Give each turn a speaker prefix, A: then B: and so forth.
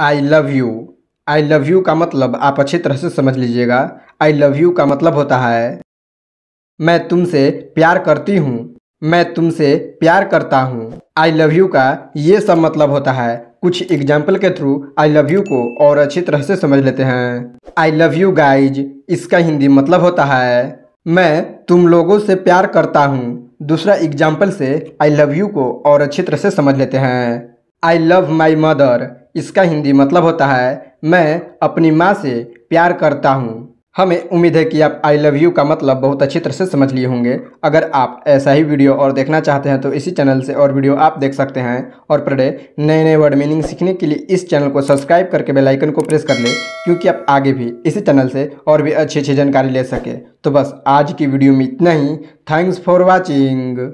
A: I love you I love you का मतलब आप अच्छी तरह से समझ लीजिएगा आई लव यू का मतलब होता है मैं तुमसे प्यार करती हूँ मैं तुमसे प्यार करता हूँ आई लव यू का ये सब मतलब होता है कुछ एग्जाम्पल के थ्रू आई लव यू को और अच्छी तरह से समझ लेते हैं आई लव यू गाइज इसका हिंदी मतलब होता है मैं तुम लोगों से प्यार करता हूँ दूसरा एग्जाम्पल से आई लव यू को और अच्छी तरह से समझ लेते हैं आई लव माई मदर इसका हिंदी मतलब होता है मैं अपनी माँ से प्यार करता हूँ हमें उम्मीद है कि आप आई लव यू का मतलब बहुत अच्छी तरह से समझ लिए होंगे अगर आप ऐसा ही वीडियो और देखना चाहते हैं तो इसी चैनल से और वीडियो आप देख सकते हैं और पढ़े नए नए वर्ड मीनिंग सीखने के लिए इस चैनल को सब्सक्राइब करके बेल आइकन को प्रेस कर लें क्योंकि आप आगे भी इसी चैनल से और भी अच्छी अच्छी जानकारी ले सकें तो बस आज की वीडियो में इतना ही थैंक्स फॉर वॉचिंग